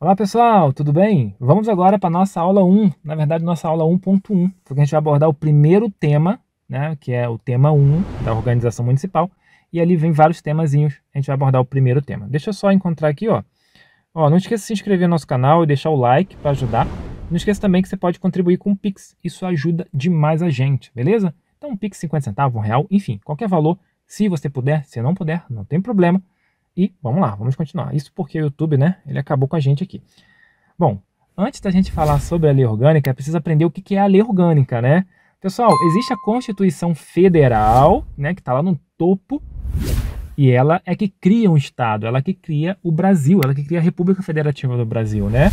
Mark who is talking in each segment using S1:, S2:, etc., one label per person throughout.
S1: Olá pessoal, tudo bem? Vamos agora para nossa aula 1, na verdade nossa aula 1.1, porque a gente vai abordar o primeiro tema, né, que é o tema 1 da organização municipal, e ali vem vários temazinhos, a gente vai abordar o primeiro tema. Deixa eu só encontrar aqui, ó. Ó, não esqueça de se inscrever no nosso canal e deixar o like para ajudar. Não esqueça também que você pode contribuir com o Pix, isso ajuda demais a gente, beleza? Então um Pix 50 centavos, um real, enfim, qualquer valor, se você puder, se não puder, não tem problema. E vamos lá, vamos continuar. Isso porque o YouTube, né, ele acabou com a gente aqui. Bom, antes da gente falar sobre a lei orgânica, é precisa aprender o que é a lei orgânica, né? Pessoal, existe a Constituição Federal, né, que está lá no topo, e ela é que cria um Estado, ela é que cria o Brasil, ela é que cria a República Federativa do Brasil, né?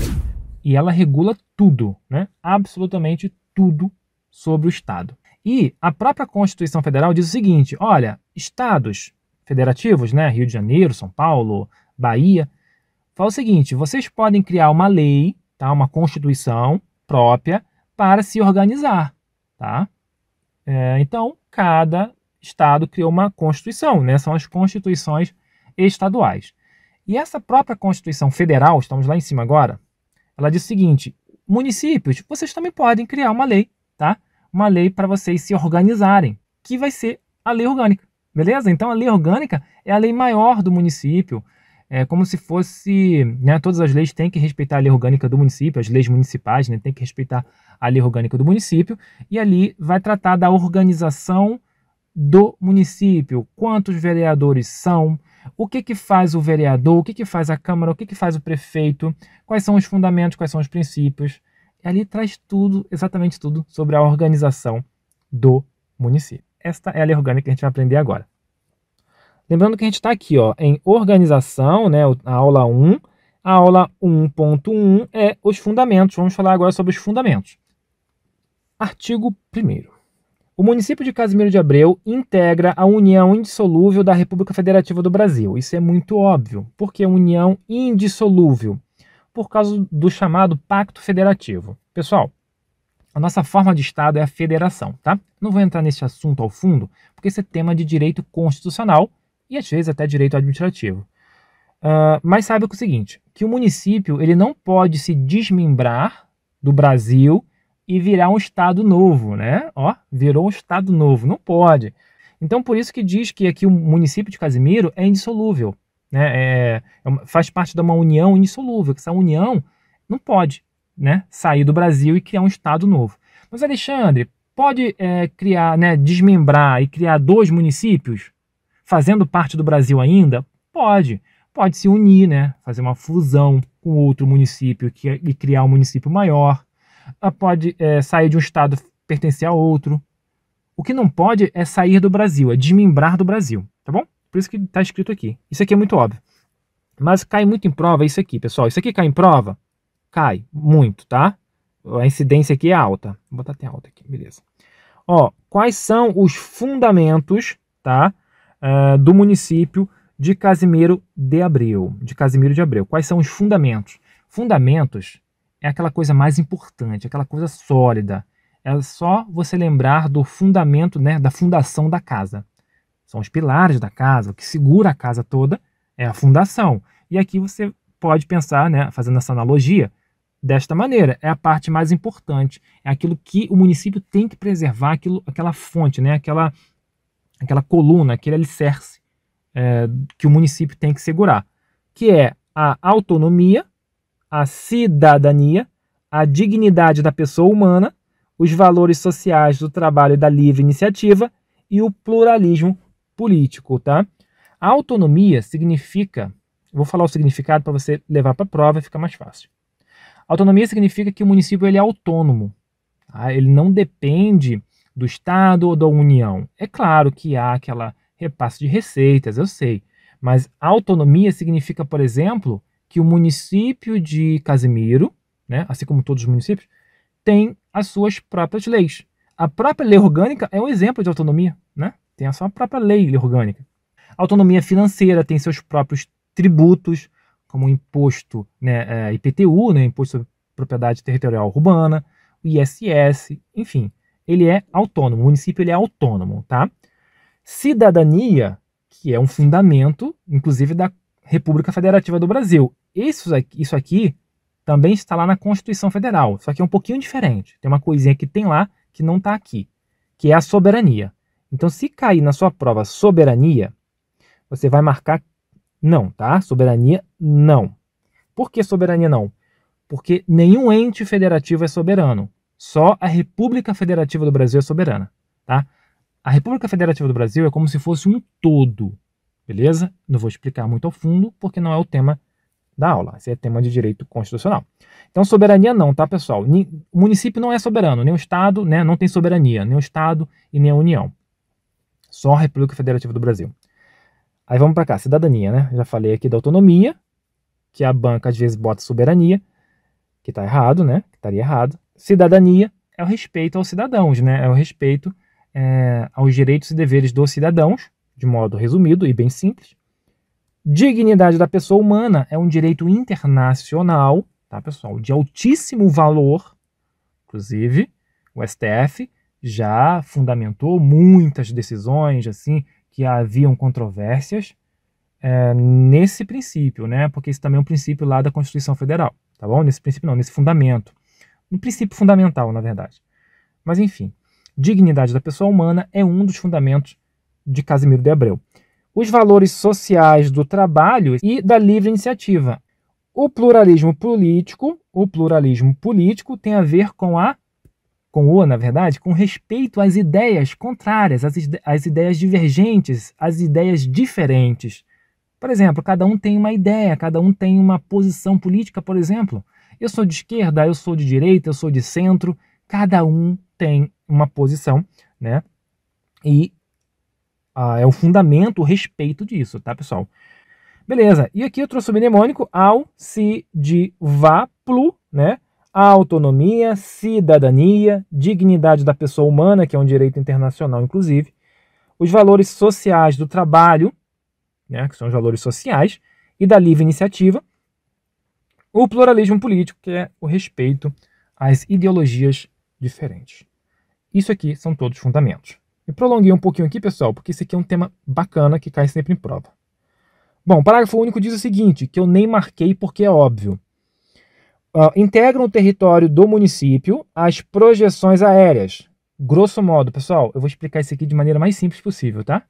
S1: E ela regula tudo, né? Absolutamente tudo sobre o Estado. E a própria Constituição Federal diz o seguinte: olha, estados federativos, né, Rio de Janeiro, São Paulo, Bahia, fala o seguinte: vocês podem criar uma lei, tá, uma constituição própria para se organizar, tá? É, então, cada estado criou uma constituição, né? São as constituições estaduais. E essa própria Constituição Federal, estamos lá em cima agora, ela diz o seguinte: municípios, vocês também podem criar uma lei, tá? Uma lei para vocês se organizarem, que vai ser a lei orgânica. Beleza? Então a lei orgânica é a lei maior do município. É como se fosse, né, todas as leis têm que respeitar a lei orgânica do município, as leis municipais, né, têm que respeitar a lei orgânica do município, e ali vai tratar da organização do município, quantos vereadores são, o que, que faz o vereador, o que, que faz a Câmara, o que, que faz o prefeito, quais são os fundamentos, quais são os princípios. E ali traz tudo, exatamente tudo, sobre a organização do município. Esta é a lei orgânica que a gente vai aprender agora. Lembrando que a gente está aqui ó, em organização, né, a aula 1. A aula 1.1 é os fundamentos. Vamos falar agora sobre os fundamentos. Artigo 1 o município de Casimiro de Abreu integra a União Indissolúvel da República Federativa do Brasil. Isso é muito óbvio, porque é União Indissolúvel, por causa do chamado Pacto Federativo. Pessoal, a nossa forma de Estado é a federação, tá? Não vou entrar nesse assunto ao fundo, porque esse é tema de direito constitucional e às vezes até direito administrativo. Uh, mas saiba é o seguinte, que o município ele não pode se desmembrar do Brasil e virar um estado novo, né? Ó, virou um estado novo, não pode. Então por isso que diz que aqui o município de Casimiro é indissolúvel, né? É, é faz parte de uma união indissolúvel, que essa união não pode, né, sair do Brasil e criar um Estado novo. Mas, Alexandre, pode é, criar, né, desmembrar e criar dois municípios, fazendo parte do Brasil ainda? Pode. Pode se unir, né, fazer uma fusão com outro município que, é, e criar um município maior. Ah, pode é, sair de um estado pertencer a outro. O que não pode é sair do Brasil, é desmembrar do Brasil, tá bom? Por isso que está escrito aqui. Isso aqui é muito óbvio. Mas cai muito em prova isso aqui, pessoal. Isso aqui cai em prova Cai muito, tá? A incidência aqui é alta. Vou botar até alta aqui, beleza. Ó, quais são os fundamentos, tá? Uh, do município de Casimiro de Abreu. De Casimiro de Abreu. Quais são os fundamentos? Fundamentos é aquela coisa mais importante, aquela coisa sólida. É só você lembrar do fundamento, né, da fundação da casa. São os pilares da casa, o que segura a casa toda é a fundação. E aqui você pode pensar, né, fazendo essa analogia, desta maneira. É a parte mais importante, é aquilo que o município tem que preservar, aquilo, aquela fonte, né? aquela, aquela coluna, aquele alicerce é, que o município tem que segurar, que é a autonomia, a cidadania, a dignidade da pessoa humana, os valores sociais do trabalho e da livre iniciativa e o pluralismo político, tá? A autonomia significa, vou falar o significado para você levar para a prova e fica mais fácil. Autonomia significa que o município ele é autônomo, tá? ele não depende do Estado ou da União. É claro que há aquela repasse de receitas, eu sei, mas autonomia significa, por exemplo, que o município de Casimiro, né, assim como todos os municípios, tem as suas próprias leis. A própria lei orgânica é um exemplo de autonomia, né? tem a sua própria lei orgânica. autonomia financeira tem seus próprios tributos, como o imposto né, é, IPTU, né, Imposto sobre Propriedade Territorial Urbana, o ISS, enfim, ele é autônomo, o município ele é autônomo, tá? Cidadania, que é um fundamento, inclusive, da República Federativa do Brasil. Isso aqui, isso aqui também está lá na Constituição Federal, só que é um pouquinho diferente. Tem uma coisinha que tem lá que não está aqui, que é a soberania. Então, se cair na sua prova soberania, você vai marcar não, tá? Soberania não. Por que soberania não? Porque nenhum ente federativo é soberano. Só a República Federativa do Brasil é soberana, tá? A República Federativa do Brasil é como se fosse um todo, beleza? Não vou explicar muito ao fundo, porque não é o tema da aula. Esse é tema de direito constitucional. Então, soberania não, tá, pessoal? O município não é soberano, nem o Estado, né? Não tem soberania, nem o Estado e nem a União. Só a República Federativa do Brasil. Aí vamos para cá, cidadania, né? Já falei aqui da autonomia, que a banca às vezes bota soberania, que está errado, né? Que estaria errado. Cidadania é o respeito aos cidadãos, né? É o respeito é, aos direitos e deveres dos cidadãos, de modo resumido e bem simples. Dignidade da pessoa humana é um direito internacional, tá, pessoal? De altíssimo valor, inclusive o STF já fundamentou muitas decisões assim que haviam controvérsias é, nesse princípio, né? Porque isso também é um princípio lá da Constituição Federal, tá bom? Nesse princípio não, nesse fundamento. Um princípio fundamental, na verdade. Mas enfim, dignidade da pessoa humana é um dos fundamentos de Casimiro de Abreu. Os valores sociais do trabalho e da livre iniciativa. O pluralismo político, o pluralismo político tem a ver com a com o, na verdade, com respeito às ideias contrárias, às, às ideias divergentes, às ideias diferentes. Por exemplo, cada um tem uma ideia, cada um tem uma posição política, por exemplo. Eu sou de esquerda, eu sou de direita, eu sou de centro, cada um tem uma posição, né? E ah, é o fundamento, o respeito disso, tá, pessoal? Beleza, e aqui eu trouxe o mnemônico ao, se di, va, plu, né? a autonomia, cidadania, dignidade da pessoa humana, que é um direito internacional, inclusive, os valores sociais do trabalho, né, que são os valores sociais, e da livre iniciativa, o pluralismo político, que é o respeito às ideologias diferentes. Isso aqui são todos fundamentos. Me prolonguei um pouquinho aqui, pessoal, porque isso aqui é um tema bacana que cai sempre em prova. Bom, o parágrafo único diz o seguinte, que eu nem marquei porque é óbvio uh, integram o território do município as projeções aéreas. Grosso modo, pessoal, eu vou explicar isso aqui de maneira mais simples possível, tá?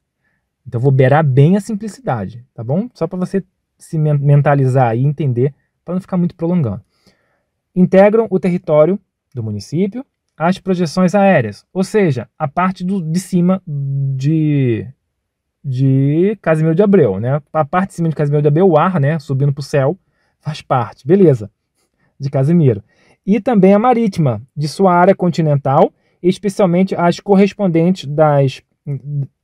S1: Então, eu vou beirar bem a simplicidade, tá bom? Só para você se mentalizar e entender, para não ficar muito prolongando. Integram o território do município as projeções aéreas, ou seja, a parte do, de cima de, de Casimiro de Abreu, né? A parte de cima de Casimiro de Abreu, o ar, né, subindo para o céu, faz parte, beleza de Casimiro, e também a marítima, de sua área continental, especialmente as correspondentes das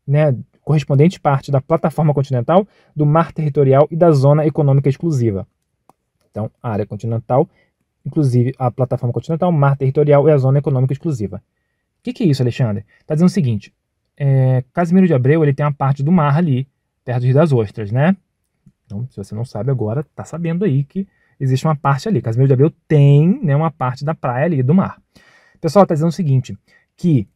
S1: né, correspondentes parte da plataforma continental, do mar territorial e da zona econômica exclusiva. Então, a área continental, inclusive a plataforma continental, mar territorial e a zona econômica exclusiva. O que, que, é isso, Alexandre? Está dizendo o seguinte: é, Casimiro de Abreu ele tem uma parte do mar ali, perto do Rio das Ostras, né? Então, se você não sabe agora, tá sabendo aí que existe uma parte ali. Casimiro de Abreu tem né, uma parte da praia ali, do mar. O pessoal está dizendo o seguinte, que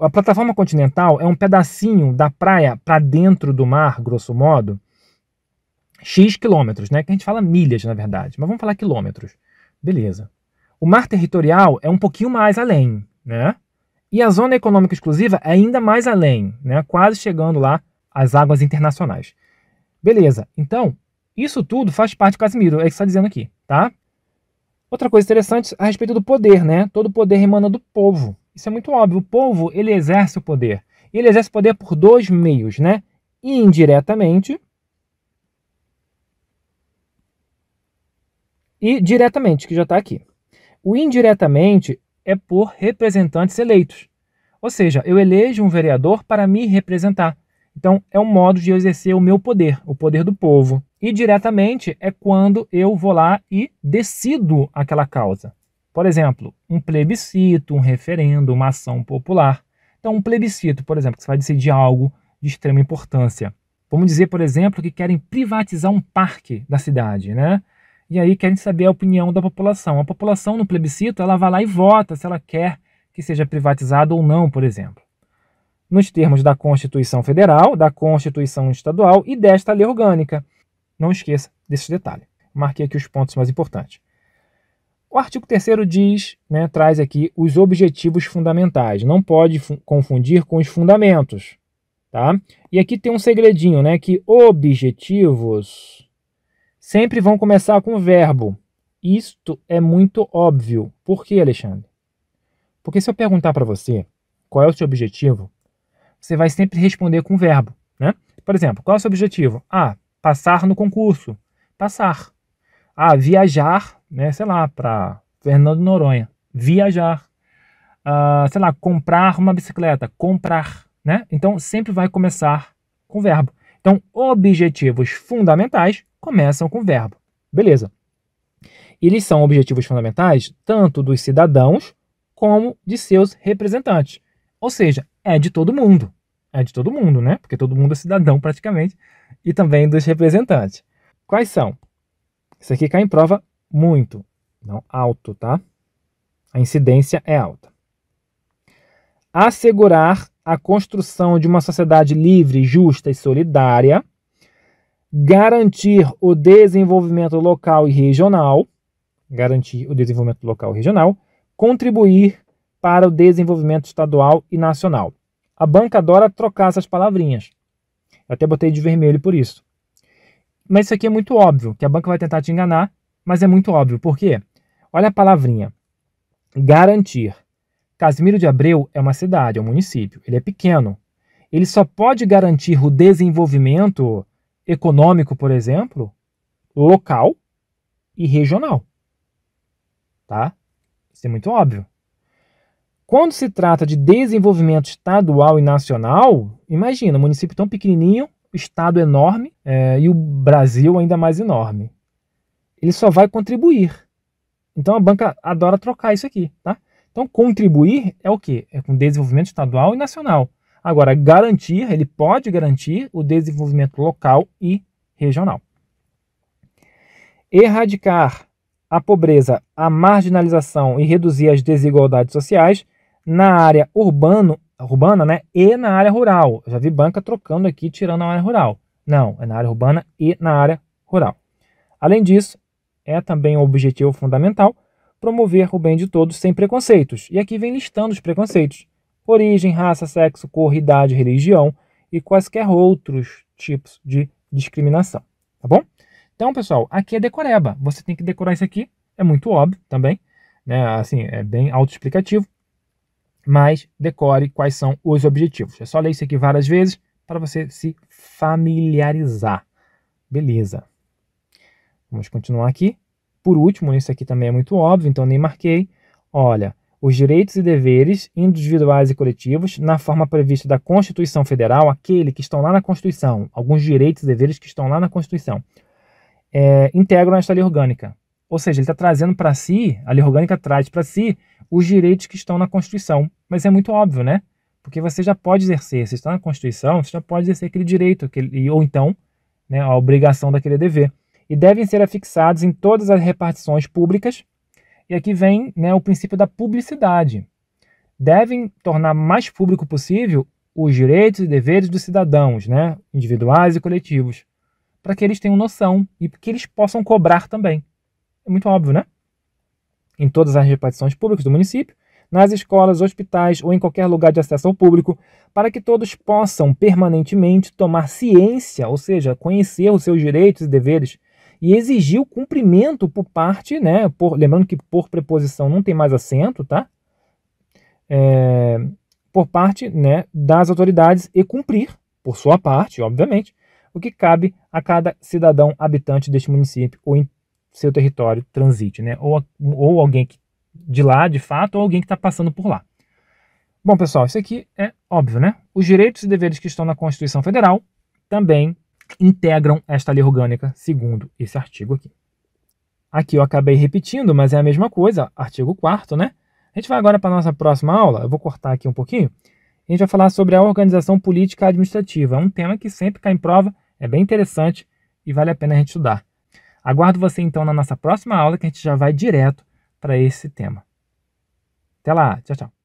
S1: a plataforma continental é um pedacinho da praia para dentro do mar, grosso modo, X quilômetros, né? Que a gente fala milhas, na verdade, mas vamos falar quilômetros. Beleza. O mar territorial é um pouquinho mais além, né? E a zona econômica exclusiva é ainda mais além, né? Quase chegando lá às águas internacionais. Beleza. Então, isso tudo faz parte do Casimiro, é o que está dizendo aqui, tá? Outra coisa interessante a respeito do poder, né? Todo poder emana do povo. Isso é muito óbvio. O povo, ele exerce o poder. E ele exerce o poder por dois meios, né? Indiretamente e diretamente, que já está aqui. O indiretamente é por representantes eleitos. Ou seja, eu elejo um vereador para me representar. Então, é um modo de eu exercer o meu poder, o poder do povo. E diretamente é quando eu vou lá e decido aquela causa. Por exemplo, um plebiscito, um referendo, uma ação popular. Então, um plebiscito, por exemplo, que você vai decidir algo de extrema importância. Vamos dizer, por exemplo, que querem privatizar um parque da cidade, né? E aí querem saber a opinião da população. A população no plebiscito, ela vai lá e vota se ela quer que seja privatizado ou não, por exemplo. Nos termos da Constituição Federal, da Constituição Estadual e desta Lei Orgânica. Não esqueça desse detalhe. Marquei aqui os pontos mais importantes. O artigo 3 diz, né, traz aqui os objetivos fundamentais. Não pode confundir com os fundamentos. Tá? E aqui tem um segredinho, né? Que objetivos sempre vão começar com o verbo. Isto é muito óbvio. Por que, Alexandre? Porque se eu perguntar para você qual é o seu objetivo, você vai sempre responder com o verbo, né? Por exemplo, qual é o seu objetivo? Ah, Passar no concurso. Passar. Ah, viajar, né? Sei lá, para Fernando Noronha. Viajar. Ah, sei lá, comprar uma bicicleta. Comprar, né? Então, sempre vai começar com verbo. Então, objetivos fundamentais começam com verbo. Beleza. Eles são objetivos fundamentais tanto dos cidadãos como de seus representantes. Ou seja, é de todo mundo é de todo mundo, né? Porque todo mundo é cidadão praticamente, e também dos representantes. Quais são? Isso aqui cai em prova muito, não alto, tá? A incidência é alta. Assegurar a construção de uma sociedade livre, justa e solidária, garantir o desenvolvimento local e regional, garantir o desenvolvimento local e regional, contribuir para o desenvolvimento estadual e nacional. A banca adora trocar essas palavrinhas. Eu até botei de vermelho por isso. Mas isso aqui é muito óbvio, que a banca vai tentar te enganar, mas é muito óbvio. Por quê? Olha a palavrinha. Garantir. Casimiro de Abreu é uma cidade, é um município, ele é pequeno. Ele só pode garantir o desenvolvimento econômico, por exemplo, local e regional. Tá? Isso é muito óbvio. Quando se trata de desenvolvimento estadual e nacional, imagina, município tão pequenininho, estado enorme é, e o Brasil ainda mais enorme. Ele só vai contribuir. Então a banca adora trocar isso aqui, tá? Então contribuir é o quê? É com desenvolvimento estadual e nacional. Agora, garantir, ele pode garantir o desenvolvimento local e regional. Erradicar a pobreza, a marginalização e reduzir as desigualdades sociais na área urbano, urbana né, e na área rural. Eu já vi banca trocando aqui, tirando a área rural. Não, é na área urbana e na área rural. Além disso, é também um objetivo fundamental promover o bem de todos sem preconceitos. E aqui vem listando os preconceitos: origem, raça, sexo, cor, idade, religião e quaisquer outros tipos de discriminação. Tá bom? Então, pessoal, aqui é decoreba. Você tem que decorar isso aqui. É muito óbvio também, né? Assim, é bem autoexplicativo mas decore quais são os objetivos. É só ler isso aqui várias vezes para você se familiarizar. Beleza. Vamos continuar aqui. Por último, isso aqui também é muito óbvio, então nem marquei. Olha, os direitos e deveres individuais e coletivos na forma prevista da Constituição Federal, aquele que estão lá na Constituição, alguns direitos e deveres que estão lá na Constituição, é, integram esta lei orgânica. Ou seja, ele está trazendo para si, a lei orgânica traz para si os direitos que estão na Constituição. Mas é muito óbvio, né? Porque você já pode exercer, se está na Constituição, você já pode exercer aquele direito, aquele, ou então né, a obrigação daquele dever. E devem ser afixados em todas as repartições públicas. E aqui vem né, o princípio da publicidade. Devem tornar mais público possível os direitos e deveres dos cidadãos, né, individuais e coletivos, para que eles tenham noção e que eles possam cobrar também. É muito óbvio, né? Em todas as repartições públicas do município, nas escolas, hospitais ou em qualquer lugar de acesso ao público, para que todos possam permanentemente tomar ciência, ou seja, conhecer os seus direitos e deveres, e exigir o cumprimento por parte, né? Por, lembrando que por preposição não tem mais acento, tá? É, por parte né, das autoridades e cumprir, por sua parte, obviamente, o que cabe a cada cidadão habitante deste município ou em seu território transite, né? Ou, ou alguém que, de lá, de fato, ou alguém que está passando por lá. Bom, pessoal, isso aqui é óbvio, né? Os direitos e deveres que estão na Constituição Federal também integram esta lei orgânica, segundo esse artigo aqui. Aqui eu acabei repetindo, mas é a mesma coisa, artigo 4 né? A gente vai agora para a nossa próxima aula, eu vou cortar aqui um pouquinho, a gente vai falar sobre a organização política administrativa, É um tema que sempre cai em prova, é bem interessante e vale a pena a gente estudar. Aguardo você então na nossa próxima aula que a gente já vai direto para esse tema. Até lá, tchau, tchau.